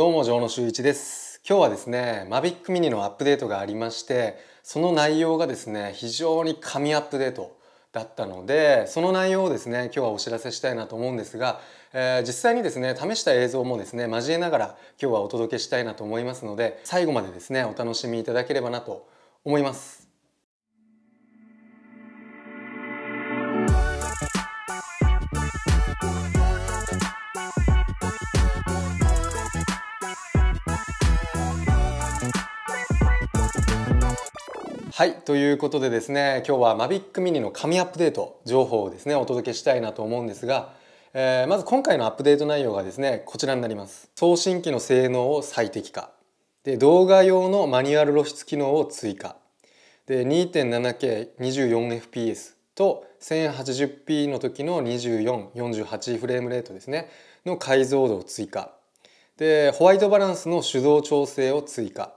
どうも、城野修一です。今日はですね、Mavic mini のアップデートがありまして、その内容がですね、非常に神アップデートだったので、その内容をですね、今日はお知らせしたいなと思うんですが、えー、実際にですね、試した映像もですね、交えながら今日はお届けしたいなと思いますので、最後までですね、お楽しみいただければなと思います。はい。ということでですね、今日は Mavic mini の神アップデート情報をですね、お届けしたいなと思うんですが、えー、まず今回のアップデート内容がですね、こちらになります。送信機の性能を最適化。で、動画用のマニュアル露出機能を追加。で、2.7K24fps と 1080p の時の24、48フレームレートですね、の解像度を追加。で、ホワイトバランスの手動調整を追加。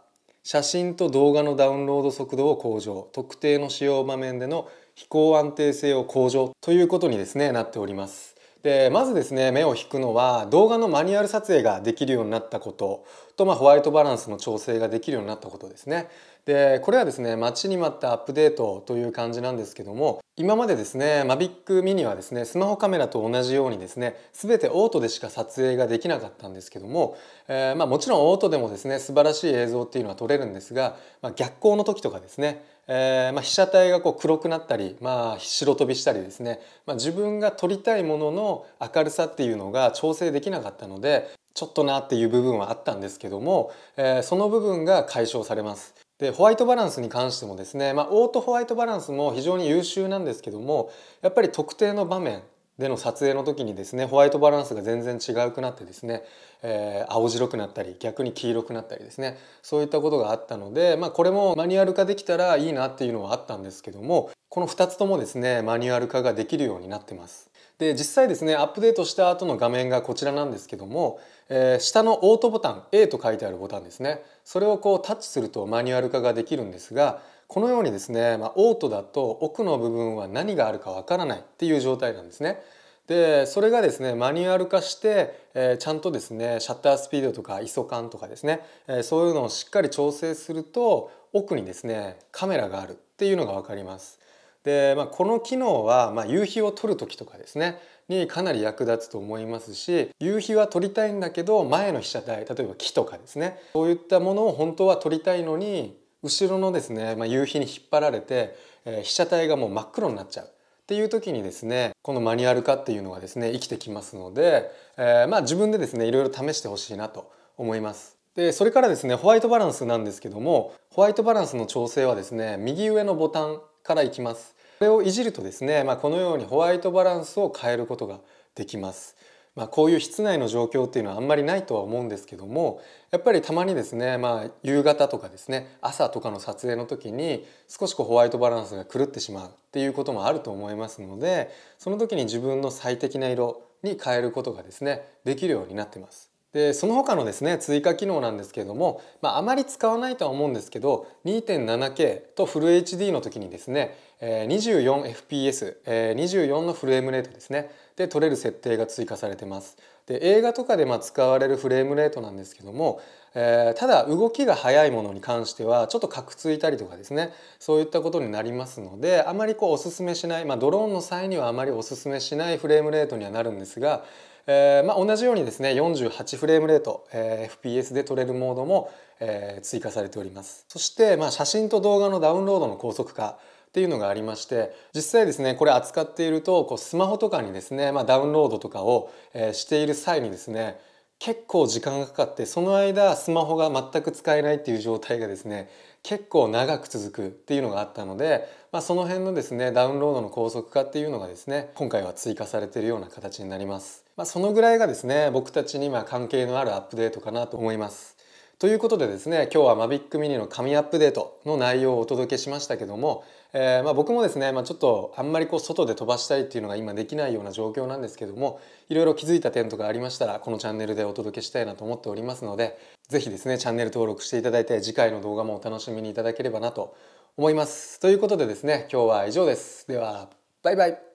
写真と動画のダウンロード速度を向上特定の使用場面での飛行安定性を向上ということにですねなっておりますでまずですね目を引くのは動画のマニュアル撮影ができるようになったことと、まあ、ホワイトバランスの調整ができるようになったことですね。でこれはですね待ちに待ったアップデートという感じなんですけども今までですねマビックミニはですねスマホカメラと同じようにですね全てオートでしか撮影ができなかったんですけども、えー、まあ、もちろんオートでもですね素晴らしい映像っていうのは撮れるんですが、まあ、逆光の時とかですねえーまあ、被写体がこう黒くなったり、まあ、白飛びしたりですね、まあ、自分が撮りたいものの明るさっていうのが調整できなかったのでちょっとなっていう部分はあったんですけども、えー、その部分が解消されます。でホワイトバランスに関してもですね、まあ、オートホワイトバランスも非常に優秀なんですけどもやっぱり特定の場面での撮影の時にですねホワイトバランスが全然違うくなってですね、えー、青白くなったり逆に黄色くなったりですねそういったことがあったので、まあ、これもマニュアル化できたらいいなっていうのはあったんですけどもこの2つともですねマニュアル化ができるようになってます。で実際ですねアップデートした後の画面がこちらなんですけども、えー、下のオートボタン A と書いてあるボタンですねそれをこうタッチするとマニュアル化ができるんですがこのようにですね、まあ、オートだと奥の部分は何があるかわからないっていう状態なんですね。でそれがですねマニュアル化して、えー、ちゃんとですねシャッタースピードとか ISO 感とかですね、えー、そういうのをしっかり調整すると奥にですねカメラがあるっていうのが分かります。で、まあ、この機能は、まあ、夕日を撮る時とかですねにかなり役立つと思いますし夕日は撮りたいんだけど前の被写体例えば木とかですねそういったものを本当は撮りたいのに後ろのですね、まあ、夕日に引っ張られて、えー、被写体がもう真っ黒になっちゃうっていう時にですねこのマニュアル化っていうのがですね生きてきますので、えー、まあ自分でですねいろいろ試してほしいなと思います。でそれからですねホワイトバランスなんですけどもホワイトバランスの調整はですね右上のボタンからいきます。これをいじるとですね、まあ、このようにホワイトバランスを変えることができます。まあ、こういう室内の状況っていうのはあんまりないとは思うんですけどもやっぱりたまにですね、まあ、夕方とかですね朝とかの撮影の時に少しこうホワイトバランスが狂ってしまうっていうこともあると思いますのでその時に自分の最適な色に変えることがですねできるようになってます。でその他のですね追加機能なんですけれども、まあ、あまり使わないとは思うんですけど 2.7K とフル HD の時にですね 24fps、24のフレームレートですねで取れる設定が追加されてます。で映画とかでま使われるフレームレートなんですけども、えー、ただ動きが速いものに関してはちょっとかくついたりとかですねそういったことになりますのであまりこうおすすめしない、まあ、ドローンの際にはあまりおすすめしないフレームレートにはなるんですがえーまあ、同じようにですね48フレームレート、えー、FPS で撮れるモードも、えー、追加されておりますそして、まあ、写真と動画のダウンロードの高速化っていうのがありまして実際ですねこれ扱っているとこうスマホとかにですね、まあ、ダウンロードとかを、えー、している際にですね結構時間がかかってその間スマホが全く使えないっていう状態がですね結構長く続くっていうのがあったので、まあ、その辺のですねダウンロードの高速化っていうのがですね今回は追加されてるような形になります、まあ、そのぐらいがですね僕たちに今関係のあるアップデートかなと思いますということでですね今日は Mavic mini の神アップデートの内容をお届けしましたけどもえー、まあ、僕もですね、まあ、ちょっとあんまりこう外で飛ばしたりっていうのが今できないような状況なんですけどもいろいろ気づいた点とかありましたらこのチャンネルでお届けしたいなと思っておりますので是非ですねチャンネル登録していただいて次回の動画もお楽しみにいただければなと思います。ということでですね今日は以上です。ではバイバイ